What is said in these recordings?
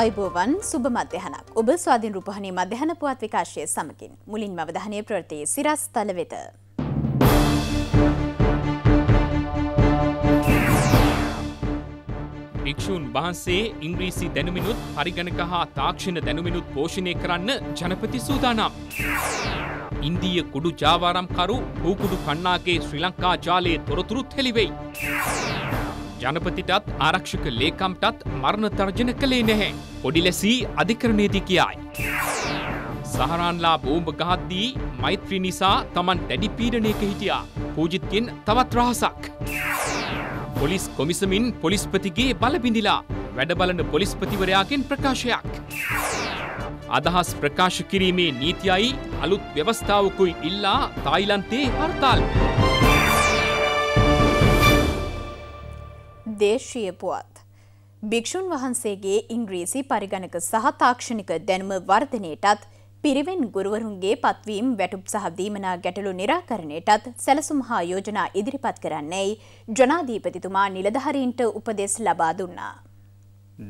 අයිබෝවන් සුබ මධ්‍යහනක් ඔබ ස්වාධීන් රූපහණී මධ්‍යහන පුවත් විකාශය සමකින් මුලින් මවධානය ප්‍රවෘතිය සිරස් තල වෙත. භික්‍ෂූන් වහන්සේ ඉංග්‍රීසි දැනුමිනුත් පරිගණක හා තාක්ෂණ දැනුමිනුත් පෝෂණය කරන්න ජනපති සූදානම්. ඉන්දීය කුඩු ජාවාරම්කරු හූකුඩු කන්නාගේ ශ්‍රී ලංකා ජාලයේ තොරතුරුත් හෙළිවෙයි. ජනපතිටත් ආරක්ෂක ලේකම්ටත් මරණ තර්ජන කළේ නැහැ. පොඩි ලැසී අධිකරණයේදී කියයි. සහරාන්ලා බෝම්බ ගහද්දී මෛත්‍රී නිසා තමන් දැඩි පීඩනයක හිටියා. පූජිත්ගෙන් තවත් රහසක්. පොලිස් කොමිසමින් පොලිස්පතිගේ බලබිඳිලා වැඩබලන පොලිස්පතිවරයාගෙන් ප්‍රකාශයක්. අදහස් ප්‍රකාශ කිරීමේ නීතියයි අලුත් ව්‍යවස්ථාවකුයි ඉල්ලා තායිලන්තේ හර්තාල්. දේශීය පුවත්. භික්‍ෂූන් වහන්සේගේ ඉංග්‍රීසි පරිගණක සහ තාක්ෂණික දැනුම වර්ධනයටත් පිරිවෙන් ගුරුවරුන්ගේ පත්වීම් වැටුප් සහ දීමනා ගැටලු නිරාකරණයටත් සැලසුම් හා යෝජනා ඉදිරිපත් කරන්නේයි ජනාධීපතිතුමා නිලධහරීන්ට උපදෙස් ලබා දුන්නා.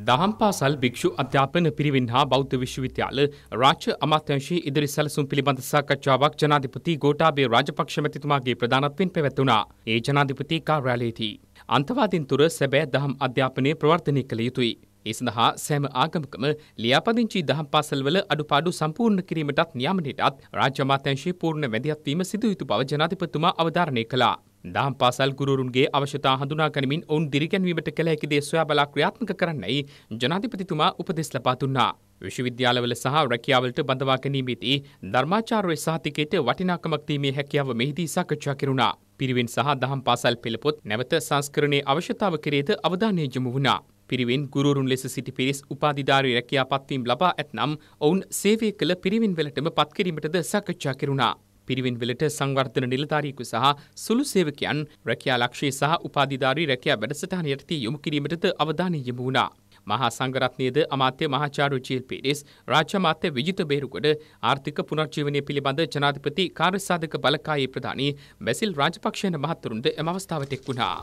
දහම් පාසල් භික්ෂු අධ්‍යාපන පිරිවෙන් හා බෞද්ධ විශ්වවිද්‍යාල රාජ්‍ය අමාත්‍යංශයේ ඉදිරි සැලසුම් පිළිබඳ සාකච්ඡාවක් ජනාධිපති ගෝඨාභය රාජපක්ෂ මැතිතුමාගේ ප්‍රධානත්වයෙන් පැවැත්වුණා. ඒ ජනාධිපති කාර්යාලයේදී අන්තවාදීන් තුර සැබෑ දහම් අධ්‍යාපනය ප්‍රවර්ධනය කළ යුතුයි. ඒ සඳහා සෑම ආගමකම ලියාපදිංචි දහම් පාසල්වල අඩුපාඩු සම්පූර්ණ කිරීමටත් නියාමනයටත් රාජ්‍ය අමාත්‍යංශයේ පූර්ණ වැදගත් වීම සිදු යුතු බව ජනාධිපතිතුමා අවධාරණය කළා. දහම් පාසල් ගුරුවරුන්ගේ අවශ්‍යතා හඳුනා ගනිමින් ඔවුන් දිරිගැන්වීමට කළ හැකි දේ සොයා බලා ක්‍රියාත්මක කරන්නයි ජනාධිපතිතුමා උපදෙස් ලබා දුන්නා. විශ්වවිද්‍යාලවල සහ රැකියාවලට බඳවා ගැනීමේදී ධර්මාචාර්ය සහතිකයට වටිනාකමක් දීමේ හැකියාව මෙහිදී සාකච්ඡා කෙරුණා. පිරිවෙන් සහ දහම් පාසල් පෙළපොත් නැවත සංස්කරණයේ අවශ්‍යතාව කෙරේද අවධානය යොමු වුණා. පිරිවෙන් ගුරුවරුන් ලෙස සිටි පිරිස් උපාධිධාරී රැකියා පත්වීම් ලබා ඇතනම් ඔවුන් සේවය කළ පිරිවෙන් වලටම පත්කිරීමටද සාකච්ඡා කෙරුණා. පිරිවෙන් වෙලට සංවර්ධන නිලධාරීකු සහ සුළු සේවකයන් රැකියා ලක්ෂයේ සහ උපාධිධාරී රැකියා වැඩසටහන යටතේ යොමු කිරීමටද අවධානය යොමු වුණා. මහා සංගරත්නයේද අමාත්‍ය මහාචාරු ජීල් පිරිස් රාජ්‍ය අමාත්‍ය විජිත බේරුගොඩ ආර්ථික පුනර්ජීවනය පිළිබඳ ජනාධිපති කාර්යසාධක බලකායේ ප්‍රධානී මැසිල් රාජපක්ෂයන මහත්තුරුන්ද එම අවස්ථාවට එක් වුණා.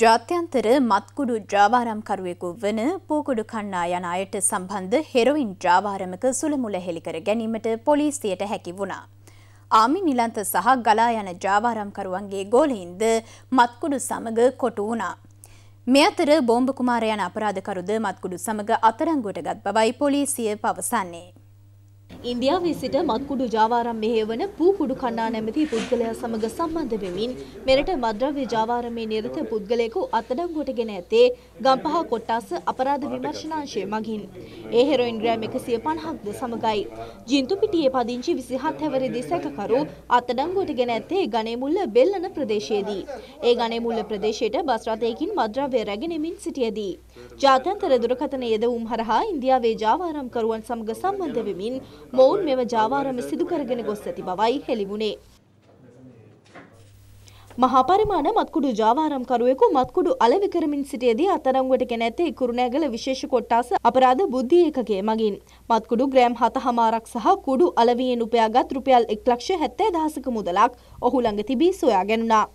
ජාත්‍යන්තර මත්කුඩු ජාවාරම්කරුවෙකු වන පූකුඩු කන්නා යන අයට සම්බන්ධ හෙරොයින් ජාවාරමක සුළමුල හෙළිකර ගැනීමට පොලිසියට හැකි වුණා. ආමි නිලන්ත සහ ගලා යන ජාවාරම්කරුවන්ගේ ගෝලයින්ද මත්කුඩු සමග කොටු වුණා. මේ අතර බෝම්භ කුමාරයන අපරාධකරුද මත්කුඩු සමග අතරංගුවට ගත් බවයි පොලිසිය පවසන්නේ. ඉන්දියාවේ සිට මත්කුඩු ජාවාරම් මෙහෙවන පූකුඩු කන්නා නැමති පුද්ගලයා සමග සම්බන්ධ වෙමින් මෙරට මද්‍රව්‍ය ජාවාරමේ නිරත පුද්ගලයෙකු අත්අඩංගුවට ගෙන ඇත්තේ ගම්පහ කොට්ටාස අපරාධ විමර්ශනාංශය මගින්. ඒ හෙරොයින් ග්‍රෑම් 150ක්ද සමගයි. ජින්තුපිටියේ පදිංචි 27 හැවිරිදි සැකකරු අත්අඩංගුවට ගෙන ඇත්තේ ගණේමුල්ල බෙල්ලන ප්‍රදේශයේදී. ඒ ගණේමුල්ල ප්‍රදේශයට බස් රථයකින් මද්‍රව්‍ය රැගෙනමින් සිටියදී. ජාත්‍යන්තර දුරකථන යෙදවුම් හරහා ඉන්දියාවේ ජාවාරම්කරුවන් සමග සම්බන්ධ වෙමින් මොවුන් මෙම ජාවාරම සිදුකරගෙන ගොස් ඇති බවයි හෙළිවුණේ. මහා පරිමාණ මත්කුඩු ජාවාරම්කරුවෙකු මත්කුඩු අලෙවි කරමින් සිටියදී අත්අඩංගුවට ගෙන ඇත්තේ කුරුණෑගල විශේෂ කොට්ටාස අපරාධ බුද්ධි ඒකකයේ මගින් මත්කුඩු ග්‍රෑම් 7හමාරක් සහ කුඩු අලවියෙන් උපයාගත් රුපියල් 1,70,000ක මුදලක් ඔහු ළඟ තිබී සොයා ගැනුණා.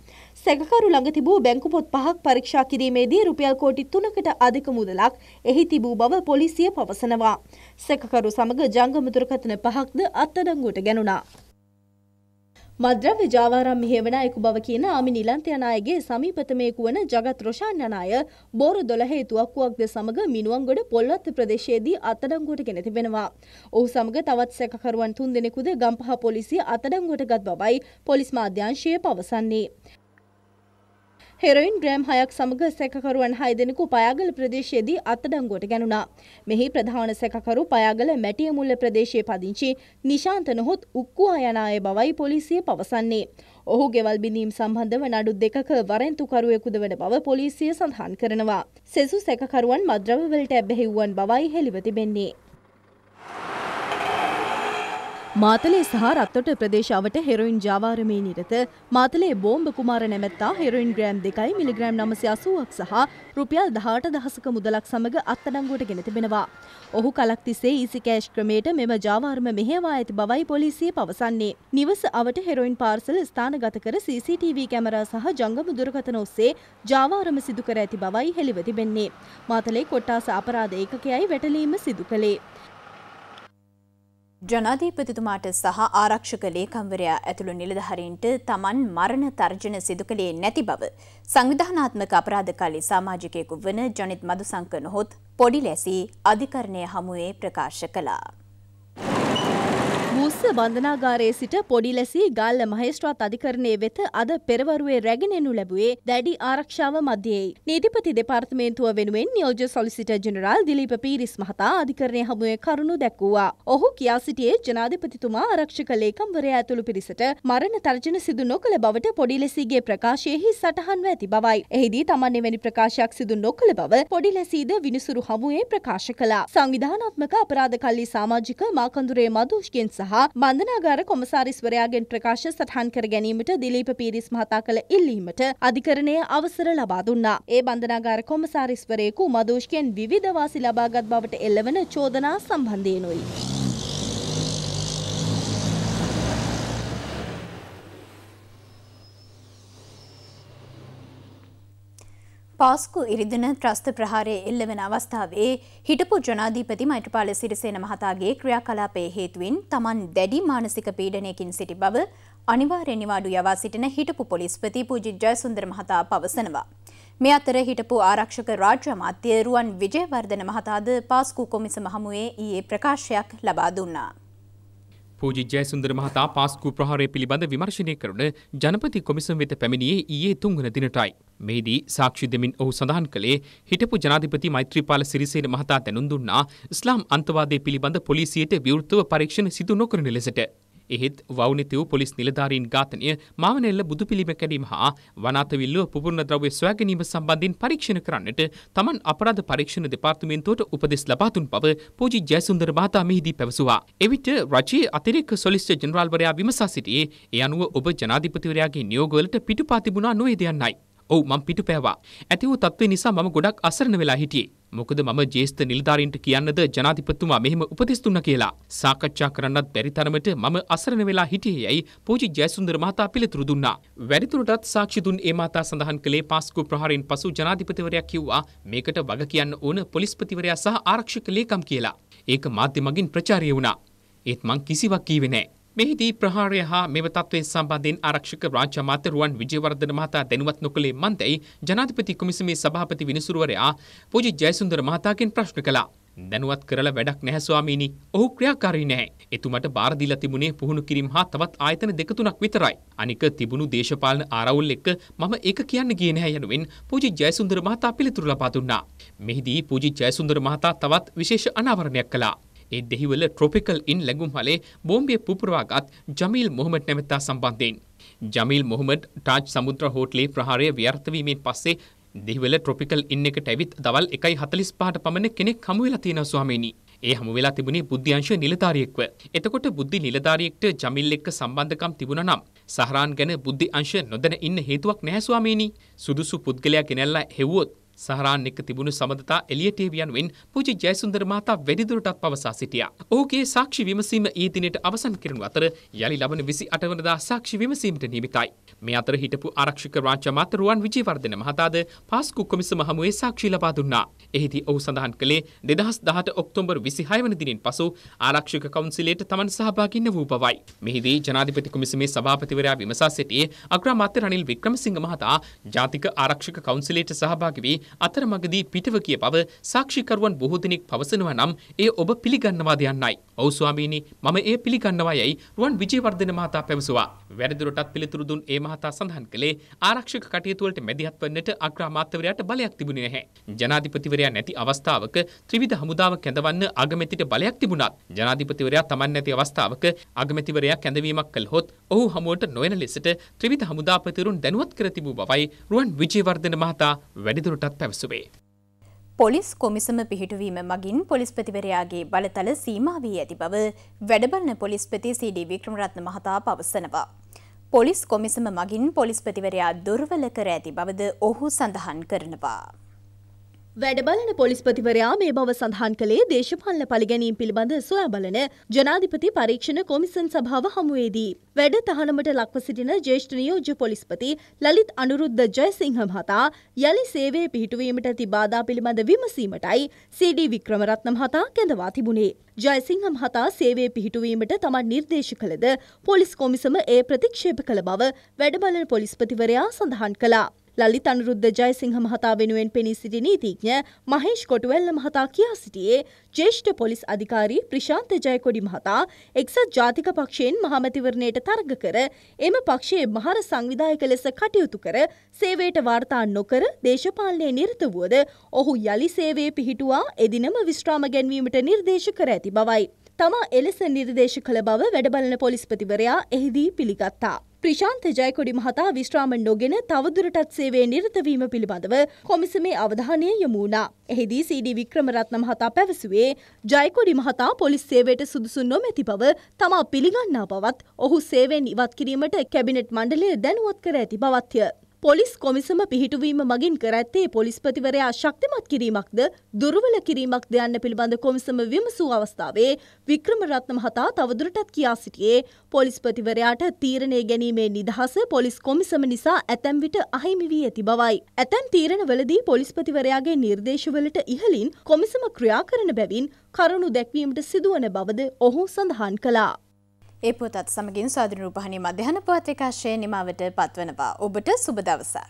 සැකකරු ළඟ තිබූ බැංකු පොත් පහක් පරීක්ෂා කිරීමේදී රුපියල් කෝටි 3කට අධික මුදලක් එහි තිබූ බව පොලිසිය පවසනවා. සැකකරු සමග ජංගම දුරකථන පහක්ද අත්අඩංගුවට ගැනුණා. මද්‍රව්‍ය ජාවාරම් මෙහෙවනායකු බව කියන ආමි නිලන්ත යන අයගේ සමීපතමයෙකු වන ජගත් රොෂාන් යන අය බෝරු 12 තුවක්කුවක්ද සමග මිනුවන්ගොඩ පොල්වත් ප්‍රදේශයේදී අත්අඩංගුවට ගෙන තිබෙනවා. ඔහු සමග තවත් සැකකරුවන් තුන්දෙනෙකුද ගම්පහ පොලිසිය අත්අඩංගුවට ගත් බවයි පොලිස් මාධ්‍යංශය පවසන්නේ. හෙරයින් ග්‍රෑම් හයක් සමඟ සැකකරුවන් හය දෙනෙකු පයාගල ප්‍රදේශයේදී අත්තඩංගුවට ගැනුණා. මෙහි ප්‍රධාන සැකකරු පයාගල මැටියමුල්ල ප්‍රදේශයේ පදිංචි නිශාන්ත නොහොත් උක්කුවා යන අය බවයි පොලිසිය පවසන්නේ. ඔහු ගෙවල් බිඳීම් සම්බන්ධව නඩු දෙකක වරෙන්තුකරුවෙකුද වන බව පොලිසිය සඳහන් කරනවා. සෙසු සැකකරුවන් මද්‍රවවලට ඇබැහිවුවන් බවයි හෙළිව තිබෙන්නේ. මාතලේ සහ රත්තොට ප්‍රදේශාවට හෙරොයින් ජාවාරමේ නිරත මාතලේ බෝම්බ කුමාර නැමැත්තා හෙරොයින් ග්‍රෑම් දෙකයි මිලිග්‍රෑම් නමසය අසුවක් සහ රුපියල් දහට දහසක මුදලක් සමඟ අත්තඩංගුවට ගෙන තිබෙනවා. ඔහු කලක් තිසේ ඊසිකෑෂ් ක්‍රමයට මෙම ජාවාර්ම මෙහෙවා ඇති බවයි පොලිසිය පවසන්නේ. නිවස අවට හෙරොයින් පාර්සල ස්ථානගත කර CCTV කැමරා සහ ජංගම දුරකථන ඔස්සේ ජාවාරම සිදු කර ඇති බවයි හෙළිව තිබෙන්නේ. මාතලේ කොට්ටාස අපරාධ ඒකකයයි වැටලීම සිදු කළේ. ජනාධීපතිතුමාට සහ ආරක්ෂක ලේකම්වරයා ඇතුළු නිලධහරින්ට තමන් මරණ තර්ජන සිදු කළේ නැති බව. සංවිධානාත්මක අපරාධකාලි සාමාජිකයෙකු වන ජනිත් මදුසංකන හොත් පොඩි ලැසි අධිකරණය හමුවේ ප්‍රකාශ කලා. උස්ස බන්ධනාගාරයේ සිට පොඩි ලැසි ගල්ල මහේස්ත්‍රාත් අධිකරණය වෙත අද පෙරවරුවේ රැගෙනෙනු ලැබුවේ දැඩි ආරක්ෂාව මධ්‍යයයි. නීතිපති දෙපාර්තමේන්තුව වෙනුවෙන් නියෝජ්‍ය සොලිසිට ජනරාල් දිලීප පීරිස් මහතා අධිකරණය හමුවේ කරුණු දැක්වූවා. ඔහු කියා සිටියේ ජනාධිපතිතුමා ආරක්ෂක ලේකම්වරයා ඇතුළු පිරිසට මරණ තර්ජන සිදු නොකළ බවට පොඩි ලැසිගේ ප්‍රකාශයෙහි සටහන්ව ඇති බවයි. එහිදී තමන් එවැනි ප්‍රකාශයක් සිදු නොකළ බව පොඩි ලැසිද විනිසුරු හමුවේ ප්‍රකාශ කළා. සංවිධානාත්මක අපරාධ කල්ලි සමාජික මාකඳුරේ මදුෂ්ගෙන් සහ සහ බන්ධනාගාර කොමසාරිස්වරයාගෙන් ප්‍රකාශ සටහන් කර ගැනීමට දිලීප පීරිස් මහතා කළ ඉල්ලීමට අධිකරණය අවසර ලබා දුන්නා. ඒ බන්ධනාගාර කොමසාරිස්වරයෙකු මදෝෂ්කෙන් විවිධ වාසි ලබාගත් බවට එල්ලවන චෝදනා සම්බන්ධයෙනුයි. පාස්කු ඉරිදින ත්‍රස්ත ප්‍රහාරය එල්ල වෙන අවස්ථාවේ හිටපු ජනාධීපති මයිටපාල සිරිසේන මහතාගේ ක්‍රියාකලාපයේ හේතුවෙන් තමන් දැඩි මානසික පීඩනයකින් සිටි බව අනිවාර්ය නිවාඩු යවා සිටින හිටපු පොලිස්පති පූජි ජයසුන්දර මහතා පවසනවා. මේ අතර හිටපු ආරක්ෂක රාජ්‍ය අමාත්‍ය රුවන් විජයවර්ධන මහතාද පාස්කු කොමිසම හමුවේ ඊයේ ප්‍රකාශයක් ලබා දුන්නා. පූජි ජයසුන්දර මහතා පාස්කු ප්‍රහාරය පිළිබඳ විමර්ශනය කරන ජනපති කොමිසම් වෙත පැමිණියේ ඊයේ තුන්වන දිනටයි. මෙහිදී සාක්ෂි දෙමින් ඔහු සඳහන් කළේ හිටපු ජනාධිපති මෛත්‍රීපාල සිරිසේන මහතා දැනුම් දුන්නා ඉස්ලාම් අන්තවාදය පිළිබඳ පොලිසියට විවෘතව පරීක්ෂණ සිදු නොකරන ලෙසට. එහෙත් වවුනිතිව් පොලිස් නිලධාරීන් ඝාතනය මාවනෙල්ල බුදු පිළිම කැඩීම හා වනාතවිල්ලුව පුපුරණ ද්‍රව්‍ය සොයාගැනීම සම්බන්ධයෙන් පරීක්ෂණ කරන්නට තමන් අපරාධ පරීක්ෂණ දෙපාර්තමේන්තුවට උපදෙස් ලබාතුන් බව පූජි ජයසුන්දර මහතා මෙහිදී පැවසුවා. එවිට රජයේ අතිරික්ත සොලිසිටර් ජෙනරාල්වරයා විමසා සිටියේ ඒ අනුව ඔබ ජනාධිපතිවරයාගේ නියෝගවලට පිටුපා තිබුණා නොවේද යන්නයි. ඔව් මම පිටුපෑවා. ඇති වූ තත්ත්වේ නිසා මම ගොඩක් අසරණ වෙලා හිටියේ. මොකද මම ජේෂ්ඨ නිලධාරීන්ට කියන්නද ජනාධිපතිතුමා මෙහෙම උපදෙස් දුන්නා කියලා. සාකච්ඡා කරන්නත් බැරි තරමට මම අසරණ වෙලා හිටියේ යයි පූජි ජයසුන්දර මහතා පිළිතුරු දුන්නා. වැඩිදුරටත් සාක්ෂි දුන් ඒ මහතා සඳහන් කළේ පාස්කු ප්‍රහාරයෙන් පසු ජනාධිපතිවරයා කිව්වා මේකට වග කියන්න ඕන පොලිස්පතිවරයා සහ ආරක්ෂක ලේකම් කියලා. ඒක මාධ්‍ය මගින් ප්‍රචාරය වුණා. ඒත් මං කිසිවක් කීවේ නැහැ. මෙහිදී ප්‍රහාරය හා මෙම තත්ත්වය සම්බන්ධයෙන් ආරක්ෂක රාජ්‍ය අමාත්‍යරුවන් විජේවර්ධන මහතා දැනුවත් නොකළේ මන්දයි ජනාධිපති කුමිසමේ සභාපති විනිසුරුවරයා පූජි ජයසුන්දර මහතාගෙන් ප්‍රශ්න කළා. දැනුවත් කරලා වැඩක් නැහැ ස්වාමීනි. ඔහු ක්‍රියාකාරී නැහැ. එතුමට බාර දීලා තිබුණේ පුහුණු කිරීම හා තවත් ආයතන දෙක තුනක් විතරයි. අනික තිබුණු දේශපාලන ආරවුල් එක මම ඒක කියන්න ගියේ නැහැ යනුවෙන් පූජි ජයසුන්දර මහතා පිළිතුරු ලබා දුන්නා. මෙහිදී පූජි ජයසුන්දර මහතා තවත් විශේෂ අනාවරණයක් කළා. ඒ දෙහිවල ට්‍රොපිකල් ඉන් ලැඟුම් හලේ බෝම්බිය පුපුරවාගත් ජමීල් මොහමඩ් නැමැත්තා සම්බන්ධයෙන්. ජමීල් මොහමඩ් ටාජ් සමුද්‍ර හෝටලේ ප්‍රහාරය ව්‍යර්ථවීමෙන් පස්සේ දෙහිවල ට්‍රොපිකල් ඉන්න එකට ඇවිත් දවල් එකයි හතලිස් පහට පමණ කෙනෙක් හමුවෙලා තියෙන ස්වාමීනී. ඒ හමු වෙලා තිබුණේ බුද්ධ්‍යංශ නිලධාරියෙක්ව. එතකොට බුද්ධි නිලධාරියෙක්ට ජමිල් එක්ක සම්බන්ධකම් තිබුණා නම් සහරාන් ගැන බුද්ධි අංශ නොදැන ඉන්න හේතුවක් නැහැ ස්වාමීනි. සුදුසු පුද්ගලයා ගෙනල්ලා හෙව්වොත් සහරාන් එක්ක තිබුණු සබඳතා එලියට එවියන්වෙන් පූජි ජයසුන්දර මහතා වැඩිදුරටත් පවසා සිටියා. ඔහුගේ සාක්ෂි විමසීම ඊ දිනට අවසන් කරනු අතර යලි ලබන 28 වනදා සාක්ෂි විමසීමට නියමිතයි. මේ අතර හිටපු ආරක්ෂක රාජ්‍ය අමාත්‍යරුවන් විජේවර්ධන මහතාද පාස්කු කොමිසම හමුවේ සාක්ෂි ලබා දුන්නා. එහිදී ඔහු සඳහන් කළේ 2018 ඔක්තෝබර් 26 වන දිනෙන් පසු ආරක්ෂක කවුන්සිලයට තමන් සහභාගී වූ බවයි. මෙහිදී ජනාධිපති කොමිසමේ සභාපතිවරයා විමසා සිටියේ අග්‍රාමාත්‍ය රනිල් වික්‍රමසිංහ මහතා ජාතික ආරක්ෂක කවුන්සිලයට සහභාගී වී අතරමඟදී පිටව කිය බව සාක්ෂිකරුවන් බොහෝ දෙනෙක් පවසනවා නම් එය ඔබ පිළිගන්නවාද යන්නයි. ඔව් ස්වාමීනි මම එය පිළිගන්නවා යයි රුවන් විජේවර්ධන මහතා පැවසුවා. වැඩිදුරටත් පිළිතුරු දුන් ඒ මහතා සඳහන් කළේ ආරක්ෂක කටයුතු වලට මැදිහත් වන්නට අග්‍රාමාත්‍යවරයාට බලයක් තිබුණේ නැහැ. ජනාධිපතිවරයා නැති අවස්ථාවක ත්‍රිවිධ හමුදාව කැඳවන්න අගමැතිට බලයක් තිබුණත් ජනාධිපතිවරයා Taman නැති අවස්ථාවක අගමැතිවරයා කැඳවීමක් කළහොත් ඔහු හමුවට නොයන ලෙසට ත්‍රිවිධ හමුදාපතිවරුන් දැනුවත් කර තිබූ බවයි රුවන් විජේවර්ධන මහතා වැඩිදුරටත් පැවසුවේ. පොලිස් කොමිසම පිහිටුවීම මගින් පොලිස්පතිවරයාගේ බලතල සීමා වී ඇති බව වැඩබලන පොලිස්පති සීඩී වික්‍රමරත්න මහතා පවසනවා. පොලිස් කොමිසම මගින් පොලිස්පතිවරයා දුර්වල කර ඇති බවද ඔහු සඳහන් කරනවා. වැඩබලන පොලිස්පතිවරයා මේ බව සඳහන් කළේ දේශපාලන පලිගැනීම් පිළිබඳ සොයා බලන ජනාධිපති පරීක්ෂණ කොමිසන් සභාව හමුවේදී. වැඩ තහනමට ලක්ව සිටින ජේෂ්ඨ නියෝජ්‍ය පොලිස්පති ලලිත් අනුරුද්ධ ජයසිංහ මහතා යළි සේවයේ පිහිටුවීමට ඇති බාධා පිළිබඳ විමසීමටයි සීඩී වික්‍රමරත්න මහතා කැඳවා තිබුණේ. ජයසිංහ මහතා සේවයේ පිහිටුවීමට තමන් නිර්දේශ කළද පොලිස් කොමිසම ඒ ප්‍රතික්ෂේප කළ බව වැඩබලන පොලිස්පතිවරයා සඳහන් කළා. ලලිත අනුරුද්ධ ජයසිංහ මහතා වෙනුවෙන් පෙනී සිටි නීතිඥ මහේෂ් කොටුවැල්ල මහතා කියා සිටියේ ජේෂ්ඨ පොලිස් අධිකාරී ප්‍රශාන්ත ජයකොඩි මහතා එක්සත් ජාතික පක්ෂයෙන් මහමැතිවරණයට තරග කර එම පක්ෂයේ මහර සංවිධායක ලෙස කටයුතු කර සේවයට වාර්තා නොකර දේශපාලනය නිරත වුවද ඔහු යළි සේවයේ පිහිටුවා එදිනම විශ්‍රාම ගැන්වීමට නිර්දේශ කර ඇති බවයි. තමා එලෙස නිර්දේශ කළ බව වැඩබලන පොලිස්පතිවරයා එහිදී පිළිගත්තා. ප්‍රශාන්ත ජයකොඩි මහතා විශ්‍රාම නොගෙන තවදුරටත් සේවේ නිරතවීම පිළිබඳව කොමිසමේ අවධානය යොමුණා. එහිදී සීඩී වික්‍රමරත්න මහතා පැවසුවේ ජයකොඩි මහතා පොලිස් සේවයට සුදුසු නොමැති බව තමා පිළිගන්නා බවත් ඔහු සේවෙන් ඉවත් කිරීමට කැබිනට් මණ්ඩලය දැනුවත් කර ඇති බවත්ය. පොලිස් කොමිසම පිහිටුවීම මගින් කර ඇත්තේ පොලිස්පතිවරයා ශක්තිමත් කිරීමක්ද දුර්වල කිරීමක්ද යන්න පිළිබඳ කොමිසම විමසූ අවස්ථාවේ වික්‍රමරත්න මහතා තවදුරටත් කියා සිටියේ පොලිස්පතිවරයාට තීරණය ගැනීමේ නිදහස පොලිස් කොමිසම නිසා ඇතැම් විට අහිමි වී ඇති බවයි. ඇතැම් තීරණවලදී පොලිස්පතිවරයාගේ නිර්දේශවලට ඉහලින් කොමිසම ක්‍රියා කරන බැවින් කරුණු දැක්වීමට සිදුවන බවද ඔහු සඳහන් කළා. ඒ පුතත් සමගින් ස්වාධිනරූපහනි මධ්‍යහන පත්‍රිකාශය නිමාවට පත්වනවා ඔබට සුබ දවසක්.